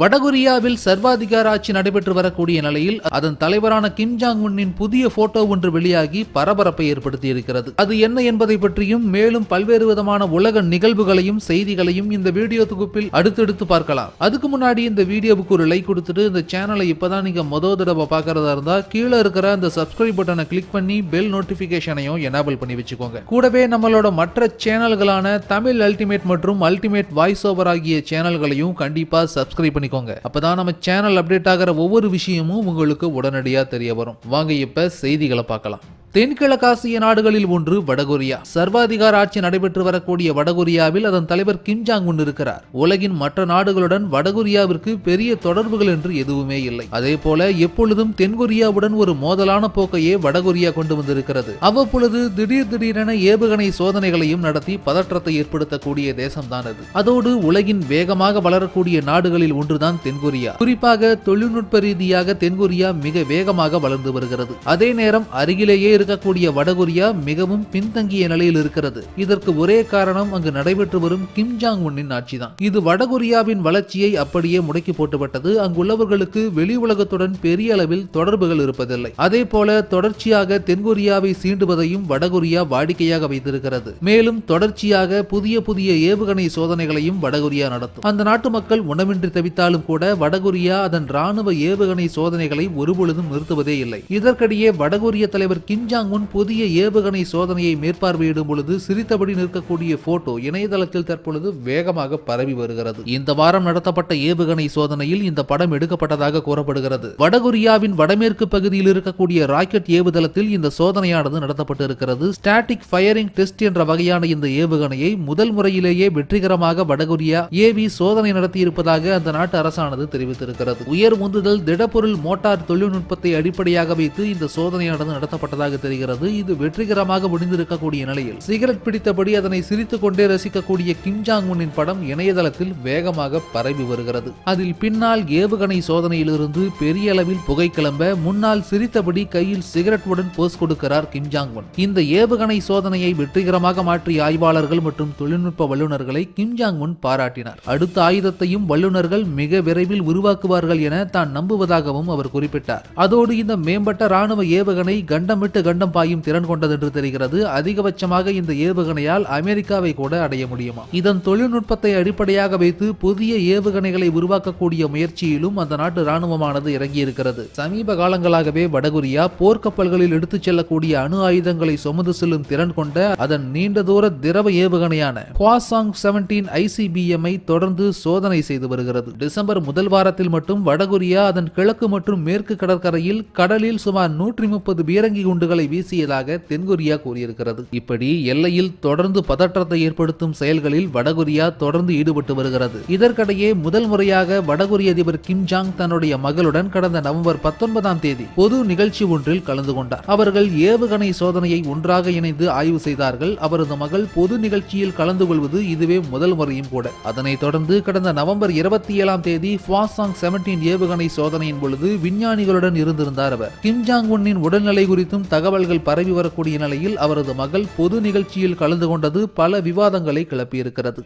வடகொரியாவில் சர்வாதிகார ஆட்சி நடைபெற்று வரக்கூடிய நிலையில் அதன் தலைவரான கிம் ஜாங் உன்னின் புதிய போட்டோ ஒன்று வெளியாகி பரபரப்பை ஏற்படுத்தி இருக்கிறது அது என்ன என்பதை பற்றியும் மேலும் பல்வேறு விதமான உலக நிகழ்வுகளையும் செய்திகளையும் இந்த வீடியோ தொகுப்பில் அடுத்தடுத்து பார்க்கலாம் அதுக்கு முன்னாடி இந்த வீடியோவுக்கு ஒரு லைக் கொடுத்துட்டு இந்த சேனலை இப்பதான் நீங்க மொதல் தடவை பாக்குறதா இருந்தா கீழே இருக்கிற அந்த சப்ஸ்கிரைப் பட்டனை கிளிக் பண்ணி பெல் நோட்டிபிகேஷனையும் எனபிள் பண்ணி வச்சுக்கோங்க கூடவே நம்மளோட மற்ற சேனல்களான தமிழ் அல்டிமேட் மற்றும் அல்டிமேட் வாய்ஸ் ஓவர் ஆகிய சேனல்களையும் கண்டிப்பா சப்ஸ்கிரைப் பண்ணி பண்ணிக்கோங்க அப்பதான் நம்ம சேனல் அப்டேட் ஆகிற ஒவ்வொரு விஷயமும் உங்களுக்கு உடனடியாக தெரிய வரும் வாங்க இப்ப செய்திகளை பார்க்கலாம் தென்கிழக்காசிய நாடுகளில் ஒன்று வடகொரியா சர்வாதிகார ஆட்சி நடைபெற்று வரக்கூடிய வடகொரியாவில் அதன் தலைவர் கிம் ஜாங் உன் இருக்கிறார் உலகின் மற்ற நாடுகளுடன் வடகொரியாவிற்கு பெரிய தொடர்புகள் என்று எதுவுமே இல்லை அதே போல எப்பொழுதும் தென்கொரியாவுடன் ஒரு மோதலான போக்கையே வடகொரியா கொண்டு வந்திருக்கிறது அவ்வப்பொழுது திடீர் திடீரென ஏவுகணை சோதனைகளையும் நடத்தி பதற்றத்தை ஏற்படுத்தக்கூடிய தேசம்தான் அது அதோடு உலகின் வேகமாக வளரக்கூடிய நாடுகளில் ஒன்றுதான் தென்கொரியா குறிப்பாக தொழில்நுட்ப ரீதியாக தென்கொரியா மிக வேகமாக வளர்ந்து வருகிறது அதே நேரம் அருகிலேயே இருக்கக்கூடிய வடகொரியா மிகவும் பின்தங்கிய நிலையில் இருக்கிறது இதற்கு ஒரே காரணம் அங்கு நடைபெற்று வரும் கிம் ஜாங் உன்னின் ஆட்சிதான் இது வடகொரியாவின் வளர்ச்சியை அப்படியே முடக்கி போட்டுவிட்டது அங்குள்ளவர்களுக்கு வெளி உலகத்துடன் பெரிய அளவில் தொடர்புகள் இருப்பதில்லை அதே போல தொடர்ச்சியாக தென்கொரியாவை சீண்டுவதையும் வடகொரியா வாடிக்கையாக வைத்திருக்கிறது மேலும் தொடர்ச்சியாக புதிய புதிய ஏவுகணை சோதனைகளையும் வடகொரியா நடத்தும் அந்த நாட்டு மக்கள் உணவின்றி தவித்தாலும் கூட வடகொரியா அதன் ராணுவ ஏவுகணை சோதனைகளை ஒருபொழுதும் நிறுத்துவதே இல்லை இதற்கிடையே வடகொரிய தலைவர் கிம் பியாங்யாங் முன் புதிய ஏவுகணை சோதனையை மேற்பார்வையிடும் பொழுது சிரித்தபடி நிற்கக்கூடிய போட்டோ இணையதளத்தில் தற்பொழுது வேகமாக பரவி வருகிறது இந்த வாரம் நடத்தப்பட்ட ஏவுகணை சோதனையில் இந்த படம் எடுக்கப்பட்டதாக கூறப்படுகிறது வடகொரியாவின் வடமேற்கு பகுதியில் இருக்கக்கூடிய ராக்கெட் ஏவுதளத்தில் இந்த சோதனையானது நடத்தப்பட்டிருக்கிறது ஸ்டாட்டிக் ஃபயரிங் டெஸ்ட் என்ற வகையான இந்த ஏவுகணையை முதல் முறையிலேயே வெற்றிகரமாக வடகொரியா ஏவி சோதனை நடத்தியிருப்பதாக அந்த நாட்டு அரசானது தெரிவித்திருக்கிறது உயர் உந்துதல் திடப்பொருள் மோட்டார் தொழில்நுட்பத்தை அடிப்படையாக வைத்து இந்த சோதனையானது நடத்தப்பட்டதாக தெரிகிறது இது வெற்றிகரமாக முடிந்திருக்கக்கூடிய நிலையில் சிகரெட் பிடித்தபடி அதனை சிரித்துக் கொண்டே ரசிக்கக்கூடிய கிம் ஜாங் உனின் படம் இணையதளத்தில் வேகமாக பரவி வருகிறது அதில் பின்னால் ஏவுகணை சோதனையிலிருந்து பெரிய அளவில் புகை கிளம்ப முன்னால் சிரித்தபடி கையில் உடன் போஸ் கொடுக்கிறார் கிம் ஜாங் உன் இந்த ஏவுகணை சோதனையை வெற்றிகரமாக மாற்றிய ஆய்வாளர்கள் மற்றும் தொழில்நுட்ப வல்லுநர்களை கிம் ஜாங் உன் பாராட்டினார் அடுத்த ஆயுதத்தையும் வல்லுநர்கள் மிக விரைவில் உருவாக்குவார்கள் என தான் நம்புவதாகவும் அவர் குறிப்பிட்டார் அதோடு இந்த மேம்பட்ட ராணுவ ஏவுகணை கண்டமிட்டு கண்டம் பாயும் திறன் கொண்டதென்று தெரிகிறது அதிகபட்சமாக இந்த ஏவுகணையால் அமெரிக்காவை கூட அடைய முடியுமா இதன் தொழில்நுட்பத்தை அடிப்படையாக வைத்து புதிய ஏவுகணைகளை உருவாக்கக்கூடிய முயற்சியிலும் அந்த நாட்டு ராணுவமானது இறங்கியிருக்கிறது சமீப காலங்களாகவே வடகொரியா போர்க்கப்பல்களில் எடுத்துச் செல்லக்கூடிய அணு ஆயுதங்களை சுமந்து செல்லும் திறன் கொண்ட அதன் நீண்ட தூர திரவ ஏவுகணையான குவாசாங் செவன்டீன் சிபிஎம்ஐ தொடர்ந்து சோதனை செய்து வருகிறது டிசம்பர் முதல் வாரத்தில் மட்டும் வடகொரியா அதன் கிழக்கு மற்றும் மேற்கு கடற்கரையில் கடலில் சுமார் நூற்றி முப்பது பீரங்கி குண்டுகள் குண்டுகளை வீசியதாக தென்கொரியா கூறியிருக்கிறது இப்படி எல்லையில் தொடர்ந்து பதற்றத்தை ஏற்படுத்தும் செயல்களில் வடகொரியா தொடர்ந்து ஈடுபட்டு வருகிறது இதற்கிடையே முதல் முறையாக வடகொரிய அதிபர் கிம் ஜாங் தன்னுடைய மகளுடன் கடந்த நவம்பர் பத்தொன்பதாம் தேதி பொது நிகழ்ச்சி ஒன்றில் கலந்து கொண்டார் அவர்கள் ஏவுகணை சோதனையை ஒன்றாக இணைந்து ஆய்வு செய்தார்கள் அவரது மகள் பொது நிகழ்ச்சியில் கலந்து கொள்வது இதுவே முதல் முறையும் கூட அதனைத் தொடர்ந்து கடந்த நவம்பர் இருபத்தி ஏழாம் தேதி ஃபாசாங் செவன்டீன் ஏவுகணை சோதனையின் பொழுது விஞ்ஞானிகளுடன் இருந்திருந்தார் அவர் கிம் ஜாங் உன்னின் உடல்நிலை குறித்தும் தகவல் தகவல்கள் பரவி வரக்கூடிய நிலையில் அவரது மகள் பொது நிகழ்ச்சியில் கலந்து கொண்டது பல விவாதங்களை கிளப்பியிருக்கிறது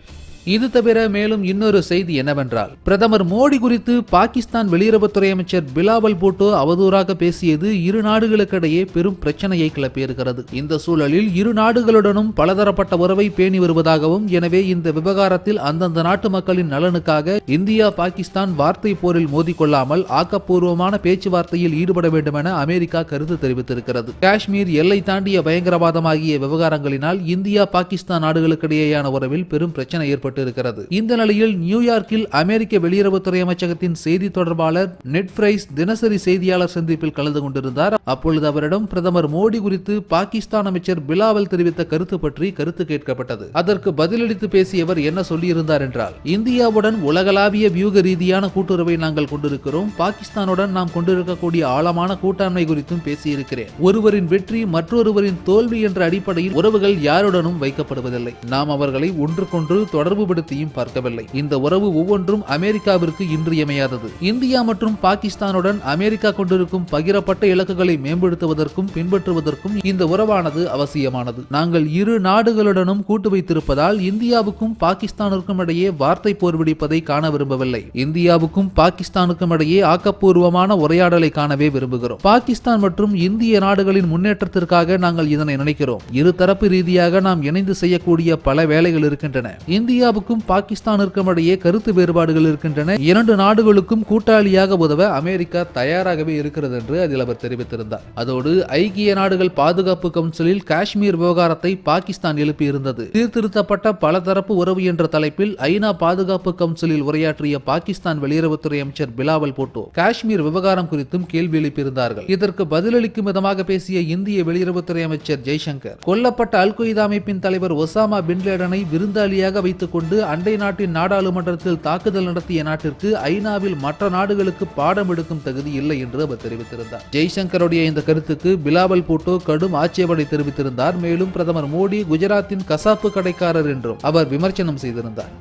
இது தவிர மேலும் இன்னொரு செய்தி என்னவென்றால் பிரதமர் மோடி குறித்து பாகிஸ்தான் வெளியுறவுத்துறை அமைச்சர் பிலாவல் பூட்டோ அவதூறாக பேசியது இரு நாடுகளுக்கிடையே பெரும் பிரச்சனையை கிளப்பியிருக்கிறது இந்த சூழலில் இரு நாடுகளுடனும் பலதரப்பட்ட உறவை பேணி வருவதாகவும் எனவே இந்த விவகாரத்தில் அந்தந்த நாட்டு மக்களின் நலனுக்காக இந்தியா பாகிஸ்தான் வார்த்தை போரில் மோதிக்கொள்ளாமல் ஆக்கப்பூர்வமான பேச்சுவார்த்தையில் ஈடுபட வேண்டும் என அமெரிக்கா கருத்து தெரிவித்திருக்கிறது காஷ்மீர் எல்லை தாண்டிய பயங்கரவாதமாகிய விவகாரங்களினால் இந்தியா பாகிஸ்தான் நாடுகளுக்கிடையேயான உறவில் பெரும் பிரச்சனை ஏற்பட்டு இருக்கிறது இந்த நிலையில் நியூயார்க்கில் அமெரிக்க வெளியுறவுத்துறை அமைச்சகத்தின் செய்தி தொடர்பாளர் நெட்ஃபிரைஸ் தினசரி செய்தியாளர் சந்திப்பில் கலந்து கொண்டிருந்தார் அப்பொழுது அவரிடம் பிரதமர் மோடி குறித்து பாகிஸ்தான் அமைச்சர் பிலாவல் தெரிவித்த கருத்து பற்றி கருத்து கேட்கப்பட்டது அதற்கு பதிலளித்து பேசியவர் என்ன சொல்லியிருந்தார் என்றால் இந்தியாவுடன் உலகளாவிய வியூக ரீதியான கூட்டுறவை நாங்கள் கொண்டிருக்கிறோம் பாகிஸ்தானுடன் நாம் கொண்டிருக்கக்கூடிய ஆழமான கூட்டாண்மை குறித்தும் பேசியிருக்கிறேன் ஒருவரின் ஒருவரின் வெற்றி மற்றொருவரின் தோல்வி என்ற அடிப்படையில் உறவுகள் யாருடனும் வைக்கப்படுவதில்லை நாம் அவர்களை ஒன்றுக்கொன்று தொடர்பு படுத்தியும் பார்க்கவில்லை இந்த உறவு ஒவ்வொன்றும் அமெரிக்காவிற்கு இன்றியமையாதது இந்தியா மற்றும் பாகிஸ்தானுடன் அமெரிக்கா கொண்டிருக்கும் பகிரப்பட்ட இலக்குகளை மேம்படுத்துவதற்கும் பின்பற்றுவதற்கும் இந்த உறவானது அவசியமானது நாங்கள் இரு நாடுகளுடனும் கூட்டு வைத்திருப்பதால் இந்தியாவுக்கும் பாகிஸ்தானுக்கும் இடையே வார்த்தை போர் விடிப்பதை காண விரும்பவில்லை இந்தியாவுக்கும் பாகிஸ்தானுக்கும் இடையே ஆக்கப்பூர்வமான உரையாடலை காணவே விரும்புகிறோம் பாகிஸ்தான் மற்றும் இந்திய நாடுகளின் முன்னேற்றத்திற்காக நாங்கள் இதனை நினைக்கிறோம் இருதரப்பு ரீதியாக நாம் இணைந்து செய்யக்கூடிய பல வேலைகள் இருக்கின்றன இந்தியாவுக்கும் பாகிஸ்தானிற்கும் இடையே கருத்து வேறுபாடுகள் இருக்கின்றன இரண்டு நாடுகளுக்கும் கூட்டாளியாக உதவ அமெரிக்கா தயாராகவே இருக்கிறது என்று அதில் அவர் தெரிவித்திருந்தார் அதோடு ஐக்கிய நாடுகள் பாதுகாப்பு கவுன்சிலில் காஷ்மீர் விவகாரத்தை பாகிஸ்தான் எழுப்பியிருந்தது சீர்திருத்தப்பட்ட பலதரப்பு உறவு என்ற தலைப்பில் ஐநா பாதுகாப்பு கவுன்சிலில் உரையாற்றிய பாகிஸ்தான் வெளியுறவுத்துறை அமைச்சர் பிலாவல் போட்டோ காஷ்மீர் விவகாரம் குறித்தும் கேள்வி எழுப்பியிருந்தார்கள் இதற்கு பதிலளிக்கும் விதமாக பேசிய இந்திய வெளியுறவுத்துறை அமைச்சர் ஜெய்சங்கர் கொல்லப்பட்ட அல் கொய்தா அமைப்பின் தலைவர் ஒசாமா பின்லேடனை விருந்தாளியாக வைத்துக் கொண்டு அண்டை நாட்டின் நாடாளுமன்றத்தில் தாக்குதல் நடத்திய நாட்டிற்கு ஐநாவில் மற்ற நாடுகளுக்கு பாடம் எடுக்கும் தகுதி இல்லை என்று அவர் தெரிவித்திருந்தார் ஜெய்சங்கருடைய இந்த கருத்துக்கு பிலாவல் பூட்டோ கடும் ஆட்சேபனை தெரிவித்திருந்தார் மேலும் பிரதமர் மோடி குஜராத்தின் கசாப்பு கடைக்காரர் என்றும் அவர் விமர்சனம் செய்திருந்தார்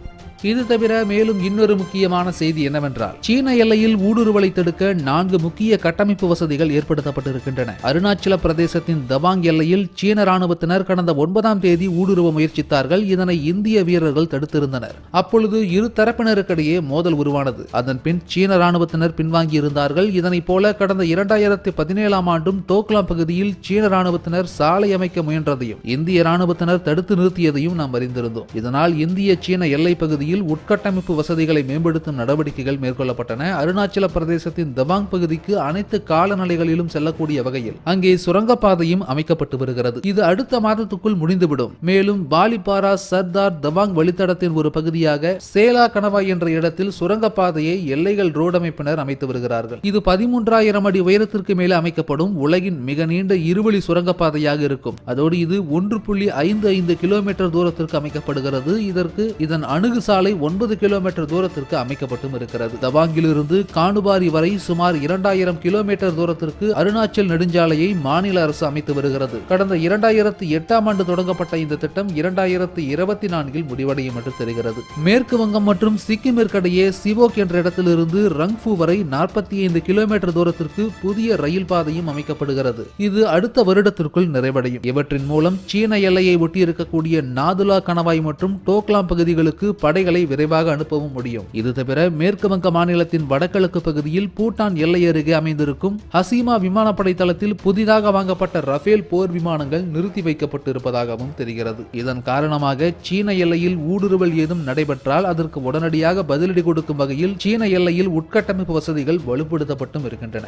இது தவிர மேலும் இன்னொரு முக்கியமான செய்தி என்னவென்றால் சீன எல்லையில் ஊடுருவலை தடுக்க நான்கு முக்கிய கட்டமைப்பு வசதிகள் ஏற்படுத்தப்பட்டிருக்கின்றன அருணாச்சல பிரதேசத்தின் தவாங் எல்லையில் சீன ராணுவத்தினர் கடந்த ஒன்பதாம் தேதி ஊடுருவ முயற்சித்தார்கள் இதனை இந்திய வீரர்கள் தடுத்திருந்தனர் அப்பொழுது இரு தரப்பினருக்கிடையே மோதல் உருவானது அதன் பின் சீன ராணுவத்தினர் பின்வாங்கி இருந்தார்கள் இதனைப் போல கடந்த இரண்டாயிரத்தி பதினேழாம் ஆண்டும் தோக்லாம் பகுதியில் சீன ராணுவத்தினர் சாலை அமைக்க முயன்றதையும் இந்திய ராணுவத்தினர் தடுத்து நிறுத்தியதையும் நாம் அறிந்திருந்தோம் இதனால் இந்திய சீன எல்லை பகுதியில் பகுதியில் உட்கட்டமைப்பு வசதிகளை மேம்படுத்தும் நடவடிக்கைகள் மேற்கொள்ளப்பட்டன அருணாச்சல பிரதேசத்தின் தவாங் பகுதிக்கு அனைத்து காலநிலைகளிலும் செல்லக்கூடிய வகையில் அங்கே சுரங்கப்பாதையும் அமைக்கப்பட்டு வருகிறது இது அடுத்த மாதத்துக்குள் முடிந்துவிடும் மேலும் பாலிபாரா சர்தார் தவாங் வழித்தடத்தின் ஒரு பகுதியாக சேலா கணவாய் என்ற இடத்தில் சுரங்கப்பாதையை எல்லைகள் ரோடமைப்பினர் அமைத்து வருகிறார்கள் இது பதிமூன்றாயிரம் அடி உயரத்திற்கு மேலே அமைக்கப்படும் உலகின் மிக நீண்ட இருவழி சுரங்கப்பாதையாக இருக்கும் அதோடு இது ஒன்று புள்ளி ஐந்து ஐந்து கிலோமீட்டர் தூரத்திற்கு அமைக்கப்படுகிறது இதற்கு இதன் அணுகுசா சாலை ஒன்பது கிலோமீட்டர் தூரத்திற்கு அமைக்கப்பட்டும் இருக்கிறது தவாங்கிலிருந்து காணுபாரி வரை சுமார் இரண்டாயிரம் கிலோமீட்டர் தூரத்திற்கு அருணாச்சல் நெடுஞ்சாலையை மாநில அரசு அமைத்து வருகிறது கடந்த இரண்டாயிரத்தி எட்டாம் ஆண்டு தொடங்கப்பட்ட இந்த திட்டம் இரண்டாயிரத்தி இருபத்தி நான்கில் முடிவடையும் என்று தெரிகிறது மேற்கு வங்கம் மற்றும் சிக்கிமிற்கிடையே சிவோக் என்ற இடத்திலிருந்து ரங்ஃபு வரை நாற்பத்தி ஐந்து கிலோமீட்டர் தூரத்திற்கு புதிய ரயில் பாதையும் அமைக்கப்படுகிறது இது அடுத்த வருடத்திற்குள் நிறைவடையும் இவற்றின் மூலம் சீன எல்லையை ஒட்டியிருக்கக்கூடிய நாதுலா கணவாய் மற்றும் டோக்லாம் பகுதிகளுக்கு படை படைகளை விரைவாக அனுப்பவும் முடியும் இது தவிர மேற்கு வங்க மாநிலத்தின் வடகிழக்கு பகுதியில் பூட்டான் எல்லை அருகே அமைந்திருக்கும் ஹசீமா விமானப்படை தளத்தில் புதிதாக வாங்கப்பட்ட ரஃபேல் போர் விமானங்கள் நிறுத்தி வைக்கப்பட்டிருப்பதாகவும் தெரிகிறது இதன் காரணமாக சீன எல்லையில் ஊடுருவல் ஏதும் நடைபெற்றால் அதற்கு உடனடியாக பதிலடி கொடுக்கும் வகையில் சீன எல்லையில் உட்கட்டமைப்பு வசதிகள் வலுப்படுத்தப்பட்டும் இருக்கின்றன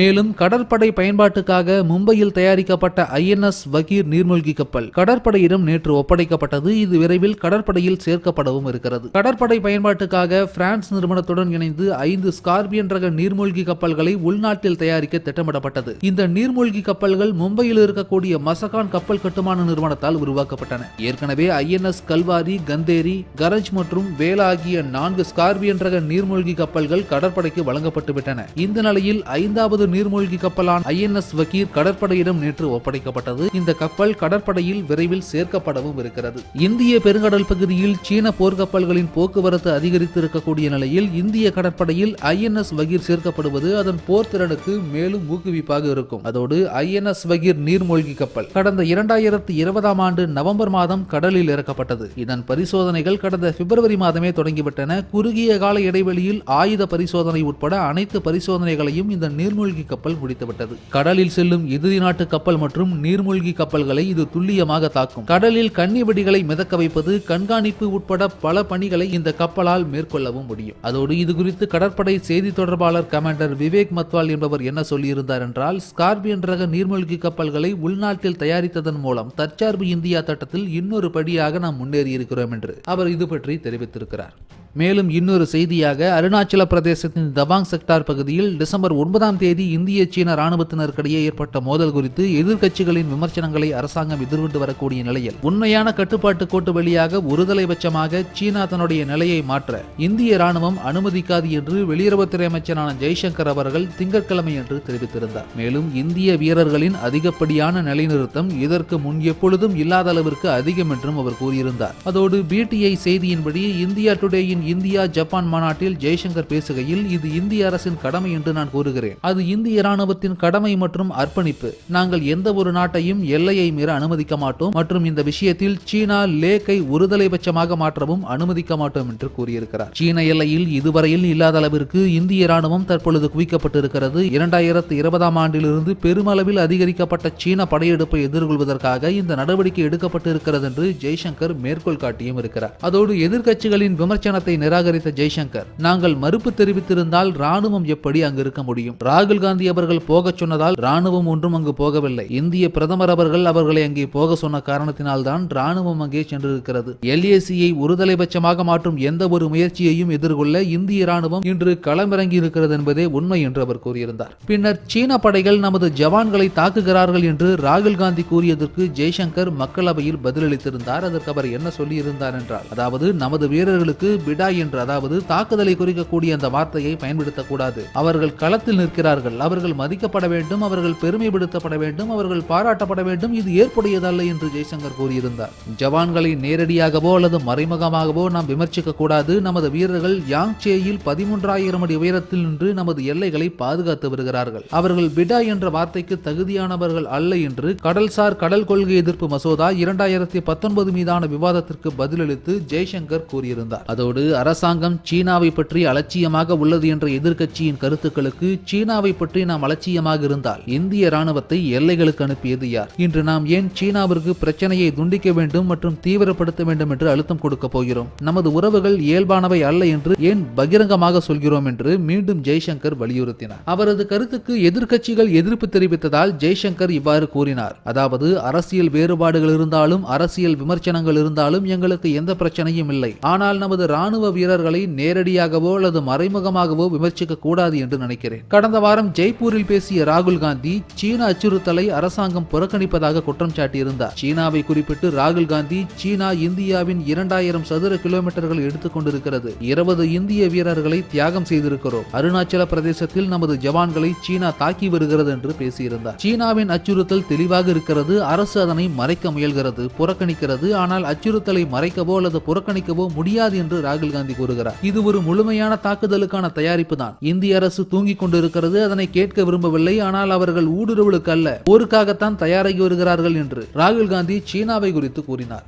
மேலும் கடற்படை பயன்பாட்டுக்காக மும்பையில் தயாரிக்கப்பட்ட ஐஎன்எஸ் வகீர் நீர்மூழ்கி கப்பல் கடற்படையிடம் நேற்று ஒப்படைக்கப்பட்டது இது விரைவில் கடற்படையில் சேர்க்கப்படவும் இருக்கிறது வருகிறது கடற்படை பயன்பாட்டுக்காக பிரான்ஸ் நிறுவனத்துடன் இணைந்து ஐந்து ஸ்கார்பியன் ரக நீர்மூழ்கி கப்பல்களை உள்நாட்டில் தயாரிக்க திட்டமிடப்பட்டது இந்த நீர்மூழ்கி கப்பல்கள் மும்பையில் இருக்கக்கூடிய மசகான் கப்பல் கட்டுமான நிறுவனத்தால் உருவாக்கப்பட்டன ஏற்கனவே ஐஎன்எஸ் கல்வாரி கந்தேரி கரஞ்ச் மற்றும் வேலா ஆகிய நான்கு ஸ்கார்பியன் ரக நீர்மூழ்கி கப்பல்கள் கடற்படைக்கு வழங்கப்பட்டுவிட்டன இந்த நிலையில் ஐந்தாவது நீர்மூழ்கி கப்பலான ஐஎன்எஸ் வக்கீர் கடற்படையிடம் நேற்று ஒப்படைக்கப்பட்டது இந்த கப்பல் கடற்படையில் விரைவில் சேர்க்கப்படவும் இருக்கிறது இந்திய பெருங்கடல் பகுதியில் சீன போர்க்கப்பல்கள் நாடுகளின் போக்குவரத்து அதிகரித்து இருக்கக்கூடிய நிலையில் இந்திய கடற்படையில் ஐஎன்எஸ் வகிர் சேர்க்கப்படுவது அதன் போர் திறனுக்கு மேலும் ஊக்குவிப்பாக இருக்கும் அதோடு ஐஎன்எஸ் வகிர் நீர்மூழ்கி கப்பல் கடந்த இரண்டாயிரத்தி இருபதாம் ஆண்டு நவம்பர் மாதம் கடலில் இறக்கப்பட்டது இதன் பரிசோதனைகள் கடந்த பிப்ரவரி மாதமே தொடங்கிவிட்டன குறுகிய கால இடைவெளியில் ஆயுத பரிசோதனை உட்பட அனைத்து பரிசோதனைகளையும் இந்த நீர்மூழ்கி கப்பல் முடித்துவிட்டது கடலில் செல்லும் எதிரி நாட்டு கப்பல் மற்றும் நீர்மூழ்கி கப்பல்களை இது துல்லியமாக தாக்கும் கடலில் கண்ணி வெடிகளை மிதக்க வைப்பது கண்காணிப்பு உட்பட பல பணிகளை இந்த கப்பலால் மேற்கொள்ளவும் முடியும் அதோடு இது குறித்து கடற்படை செய்தி தொடர்பாளர் கமாண்டர் விவேக் மத்வால் என்பவர் என்ன சொல்லியிருந்தார் என்றால் ஸ்கார்பியன் ரக நீர்மூழ்கி கப்பல்களை உள்நாட்டில் தயாரித்ததன் மூலம் தற்சார்பு இந்தியா தட்டத்தில் இன்னொரு படியாக நாம் முன்னேறியிருக்கிறோம் என்று அவர் இது பற்றி தெரிவித்திருக்கிறார் மேலும் இன்னொரு செய்தியாக அருணாச்சல பிரதேசத்தின் தவாங் செக்டார் பகுதியில் டிசம்பர் ஒன்பதாம் தேதி இந்திய சீன ராணுவத்தினருக்கிடையே ஏற்பட்ட மோதல் குறித்து எதிர்க்கட்சிகளின் விமர்சனங்களை அரசாங்கம் எதிர்கொண்டு வரக்கூடிய நிலையில் உண்மையான கட்டுப்பாட்டு கோட்டு வழியாக ஒருதலைபட்சமாக சீனா தன்னுடைய நிலையை மாற்ற இந்திய ராணுவம் அனுமதிக்காது என்று வெளியுறவுத்துறை அமைச்சரான ஜெய்சங்கர் அவர்கள் திங்கட்கிழமை என்று தெரிவித்திருந்தார் மேலும் இந்திய வீரர்களின் அதிகப்படியான நிலைநிறுத்தம் இதற்கு முன் எப்பொழுதும் இல்லாத அளவிற்கு அதிகம் என்றும் அவர் கூறியிருந்தார் அதோடு பிடிஐ செய்தியின்படி இந்தியா டுடேயின் இந்தியா ஜப்பான் மாநாட்டில் ஜெய்சங்கர் பேசுகையில் இது இந்திய அரசின் கடமை என்று நான் கூறுகிறேன் அது இந்திய ராணுவத்தின் கடமை மற்றும் அர்ப்பணிப்பு நாங்கள் எந்த ஒரு நாட்டையும் எல்லையை மீற அனுமதிக்க மாட்டோம் மற்றும் இந்த விஷயத்தில் சீனா லேக்கை ஒருதலை பட்சமாக மாற்றவும் அனுமதிக்க மாட்டோம் என்று கூறியிருக்கிறார் சீன எல்லையில் இதுவரையில் இல்லாத அளவிற்கு இந்திய ராணுவம் தற்பொழுது குவிக்கப்பட்டிருக்கிறது இரண்டாயிரத்து இருபதாம் ஆண்டிலிருந்து பெருமளவில் அதிகரிக்கப்பட்ட சீன படையெடுப்பை எதிர்கொள்வதற்காக இந்த நடவடிக்கை எடுக்கப்பட்டிருக்கிறது என்று ஜெய்சங்கர் மேற்கோள் காட்டியும் இருக்கிறார் அதோடு எதிர்க்கட்சிகளின் விமர்சனத்தை விவகாரத்தை நிராகரித்த ஜெய்சங்கர் நாங்கள் மறுப்பு தெரிவித்திருந்தால் ராணுவம் எப்படி அங்கு இருக்க முடியும் ராகுல் காந்தி அவர்கள் போக சொன்னதால் ராணுவம் ஒன்றும் அங்கு போகவில்லை இந்திய பிரதமர் அவர்கள் அவர்களை அங்கே போக சொன்ன காரணத்தினால் தான் ராணுவம் அங்கே சென்றிருக்கிறது எல்ஏசியை ஒருதலைபட்சமாக மாற்றும் எந்த ஒரு முயற்சியையும் எதிர்கொள்ள இந்திய ராணுவம் இன்று களமிறங்கி இருக்கிறது என்பதே உண்மை என்று அவர் கூறியிருந்தார் பின்னர் சீன படைகள் நமது ஜவான்களை தாக்குகிறார்கள் என்று ராகுல் காந்தி கூறியதற்கு ஜெய்சங்கர் மக்களவையில் பதிலளித்திருந்தார் அதற்கு அவர் என்ன சொல்லியிருந்தார் என்றால் அதாவது நமது வீரர்களுக்கு ஃபிடா என்று அதாவது தாக்குதலை குறிக்கக்கூடிய அந்த வார்த்தையை பயன்படுத்தக்கூடாது அவர்கள் களத்தில் நிற்கிறார்கள் அவர்கள் மதிக்கப்பட வேண்டும் அவர்கள் பெருமைப்படுத்தப்பட வேண்டும் அவர்கள் பாராட்டப்பட வேண்டும் இது ஏற்புடையதல்ல என்று ஜெய்சங்கர் கூறியிருந்தார் ஜவான்களை நேரடியாகவோ அல்லது மறைமுகமாகவோ நாம் விமர்சிக்க கூடாது நமது வீரர்கள் யாங்சேயில் பதிமூன்றாயிரம் அடி உயரத்தில் நின்று நமது எல்லைகளை பாதுகாத்து வருகிறார்கள் அவர்கள் பிடா என்ற வார்த்தைக்கு தகுதியானவர்கள் அல்ல என்று கடல்சார் கடல் கொள்கை எதிர்ப்பு மசோதா இரண்டாயிரத்தி பத்தொன்பது மீதான விவாதத்திற்கு பதிலளித்து ஜெய்சங்கர் கூறியிருந்தார் அதோடு அரசாங்கம் சீனாவை பற்றி அலட்சியமாக உள்ளது என்ற எதிர்க்கட்சியின் கருத்துக்களுக்கு சீனாவை பற்றி நாம் அலட்சியமாக இருந்தால் இந்திய ராணுவத்தை எல்லைகளுக்கு அனுப்பியது யார் இன்று நாம் ஏன் சீனாவிற்கு பிரச்சனையை துண்டிக்க வேண்டும் மற்றும் தீவிரப்படுத்த வேண்டும் என்று அழுத்தம் கொடுக்க போகிறோம் நமது உறவுகள் இயல்பானவை அல்ல என்று ஏன் பகிரங்கமாக சொல்கிறோம் என்று மீண்டும் ஜெய்சங்கர் வலியுறுத்தினார் அவரது கருத்துக்கு எதிர்க்கட்சிகள் எதிர்ப்பு தெரிவித்ததால் ஜெய்சங்கர் இவ்வாறு கூறினார் அதாவது அரசியல் வேறுபாடுகள் இருந்தாலும் அரசியல் விமர்சனங்கள் இருந்தாலும் எங்களுக்கு எந்த பிரச்சனையும் இல்லை ஆனால் நமது ராணுவ ராணுவ வீரர்களை நேரடியாகவோ அல்லது மறைமுகமாகவோ விமர்சிக்க கூடாது என்று நினைக்கிறேன் கடந்த வாரம் ஜெய்ப்பூரில் பேசிய ராகுல் காந்தி சீன அச்சுறுத்தலை அரசாங்கம் புறக்கணிப்பதாக குற்றம் சாட்டியிருந்தார் சீனாவை குறிப்பிட்டு ராகுல் காந்தி சீனா இந்தியாவின் இரண்டாயிரம் சதுர கிலோமீட்டர்கள் எடுத்துக் கொண்டிருக்கிறது இருபது இந்திய வீரர்களை தியாகம் செய்திருக்கிறோம் அருணாச்சல பிரதேசத்தில் நமது ஜவான்களை சீனா தாக்கி வருகிறது என்று பேசியிருந்தார் சீனாவின் அச்சுறுத்தல் தெளிவாக இருக்கிறது அரசு அதனை மறைக்க முயல்கிறது புறக்கணிக்கிறது ஆனால் அச்சுறுத்தலை மறைக்கவோ அல்லது புறக்கணிக்கவோ முடியாது என்று ராகுல் ராகுல் காந்தி கூறுகிறார் இது ஒரு முழுமையான தாக்குதலுக்கான தயாரிப்பு தான் இந்திய அரசு தூங்கிக் கொண்டிருக்கிறது அதனை கேட்க விரும்பவில்லை ஆனால் அவர்கள் ஊடுருவலுக்கு அல்ல போருக்காகத்தான் தயாராகி வருகிறார்கள் என்று ராகுல் காந்தி சீனாவை குறித்து கூறினார்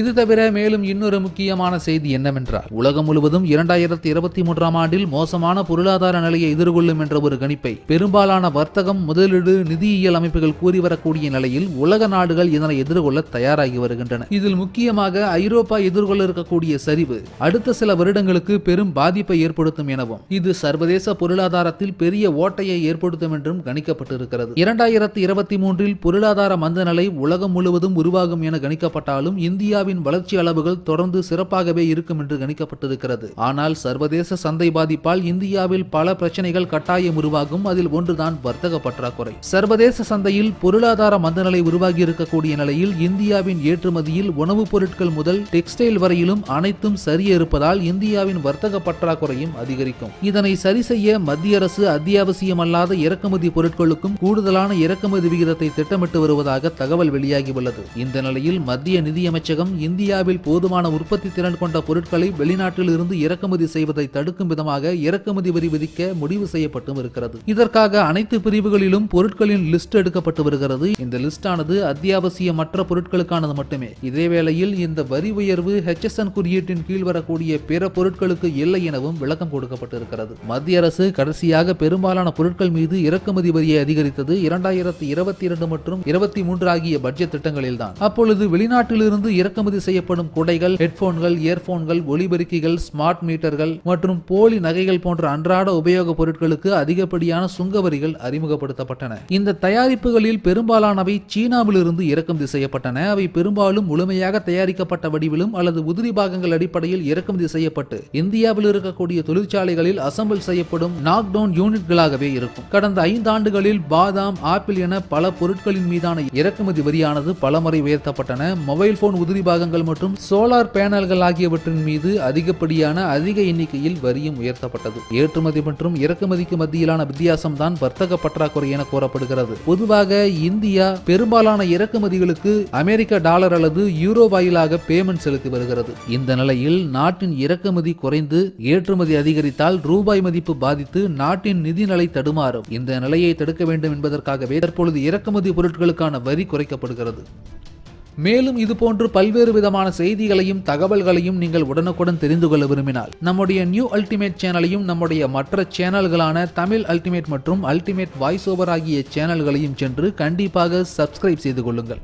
இது தவிர மேலும் இன்னொரு முக்கியமான செய்தி என்னவென்றால் உலகம் முழுவதும் இரண்டாயிரத்தி இருபத்தி மூன்றாம் ஆண்டில் மோசமான பொருளாதார நிலையை எதிர்கொள்ளும் என்ற ஒரு கணிப்பை பெரும்பாலான வர்த்தகம் முதலீடு நிதியியல் அமைப்புகள் கூறி வரக்கூடிய நிலையில் உலக நாடுகள் இதனை எதிர்கொள்ள தயாராகி வருகின்றன இதில் முக்கியமாக ஐரோப்பா எதிர்கொள்ள இருக்கக்கூடிய சரிவு அடுத்த சில வருடங்களுக்கு பெரும் பாதிப்பை ஏற்படுத்தும் எனவும் இது சர்வதேச பொருளாதாரத்தில் பெரிய ஓட்டையை ஏற்படுத்தும் என்றும் கணிக்கப்பட்டிருக்கிறது இரண்டாயிரத்தி இருபத்தி மூன்றில் பொருளாதார மந்த நிலை உலகம் முழுவதும் உருவாகும் என கணிக்கப்பட்டாலும் இந்தியா இந்தியாவின் வளர்ச்சி அளவுகள் தொடர்ந்து சிறப்பாகவே இருக்கும் என்று கணிக்கப்பட்டிருக்கிறது ஆனால் சர்வதேச சந்தை பாதிப்பால் இந்தியாவில் பல பிரச்சனைகள் கட்டாயம் உருவாகும் அதில் ஒன்றுதான் வர்த்தக பற்றாக்குறை சர்வதேச சந்தையில் பொருளாதார மந்தநிலை உருவாகி இருக்கக்கூடிய நிலையில் இந்தியாவின் ஏற்றுமதியில் உணவுப் பொருட்கள் முதல் டெக்ஸ்டைல் வரையிலும் அனைத்தும் சரிய இருப்பதால் இந்தியாவின் வர்த்தக பற்றாக்குறையும் அதிகரிக்கும் இதனை சரி செய்ய மத்திய அரசு அத்தியாவசியமல்லாத இறக்குமதி பொருட்களுக்கும் கூடுதலான இறக்குமதி விகிதத்தை திட்டமிட்டு வருவதாக தகவல் வெளியாகியுள்ளது இந்த நிலையில் மத்திய நிதியமைச்சகம் இந்தியாவில் போதுமான உற்பத்தி திறன் கொண்ட பொருட்களை வெளிநாட்டில் இருந்து இறக்குமதி செய்வதை தடுக்கும் விதமாக இறக்குமதி வரி விதிக்க முடிவு செய்யப்பட்டும் இருக்கிறது இதற்காக அனைத்து பிரிவுகளிலும் பொருட்களின் லிஸ்ட் எடுக்கப்பட்டு வருகிறது இந்த லிஸ்ட் ஆனது அத்தியாவசியமற்ற பொருட்களுக்கானது மட்டுமே இதேவேளையில் இந்த வரி உயர்வு ஹெச்எஸ்என் குறியீட்டின் கீழ் வரக்கூடிய பிற பொருட்களுக்கு இல்லை எனவும் விளக்கம் கொடுக்கப்பட்டிருக்கிறது மத்திய அரசு கடைசியாக பெரும்பாலான பொருட்கள் மீது இறக்குமதி வரியை அதிகரித்தது இரண்டாயிரத்தி இருபத்தி இரண்டு மற்றும் இருபத்தி மூன்று ஆகிய பட்ஜெட் திட்டங்களில்தான் அப்பொழுது வெளிநாட்டிலிருந்து இறக்குமதி இறக்குமதி செய்யப்படும் குடைகள் ஹெட்போன்கள் இயர்போன்கள் ஒலிபெருக்கிகள் ஸ்மார்ட் மீட்டர்கள் மற்றும் போலி நகைகள் போன்ற அன்றாட உபயோகப் பொருட்களுக்கு அதிகப்படியான சுங்க வரிகள் அறிமுகப்படுத்தப்பட்டன இந்த தயாரிப்புகளில் பெரும்பாலானவை சீனாவிலிருந்து இறக்குமதி செய்யப்பட்டன அவை பெரும்பாலும் முழுமையாக தயாரிக்கப்பட்ட வடிவிலும் அல்லது உதிரி பாகங்கள் அடிப்படையில் இறக்குமதி செய்யப்பட்டு இந்தியாவில் இருக்கக்கூடிய தொழிற்சாலைகளில் அசம்பிள் செய்யப்படும் நாக்டவுன் யூனிட்களாகவே இருக்கும் கடந்த ஐந்து ஆண்டுகளில் பாதாம் ஆப்பிள் என பல பொருட்களின் மீதான இறக்குமதி வரியானது பலமுறை உயர்த்தப்பட்டன மொபைல் போன் உதிரி பாகங்கள் மற்றும் சோலார் பேனல்கள் ஆகியவற்றின் மீது அதிகப்படியான அதிக எண்ணிக்கையில் வரியும் உயர்த்தப்பட்டது ஏற்றுமதி மற்றும் இறக்குமதிக்கு மத்தியிலான வித்தியாசம் தான் வர்த்தக பற்றாக்குறை என கூறப்படுகிறது பொதுவாக இந்தியா பெரும்பாலான இறக்குமதிகளுக்கு அமெரிக்க டாலர் அல்லது யூரோ வாயிலாக பேமெண்ட் செலுத்தி வருகிறது இந்த நிலையில் நாட்டின் இறக்குமதி குறைந்து ஏற்றுமதி அதிகரித்தால் ரூபாய் மதிப்பு பாதித்து நாட்டின் நிதி நிலை தடுமாறும் இந்த நிலையை தடுக்க வேண்டும் என்பதற்காகவே தற்பொழுது இறக்குமதி பொருட்களுக்கான வரி குறைக்கப்படுகிறது மேலும் இதுபோன்று பல்வேறு விதமான செய்திகளையும் தகவல்களையும் நீங்கள் உடனுக்குடன் தெரிந்து கொள்ள விரும்பினால் நம்முடைய நியூ அல்டிமேட் சேனலையும் நம்முடைய மற்ற சேனல்களான தமிழ் அல்டிமேட் மற்றும் அல்டிமேட் வாய்ஸ் ஓவர் ஆகிய சேனல்களையும் சென்று கண்டிப்பாக சப்ஸ்கிரைப் செய்து கொள்ளுங்கள்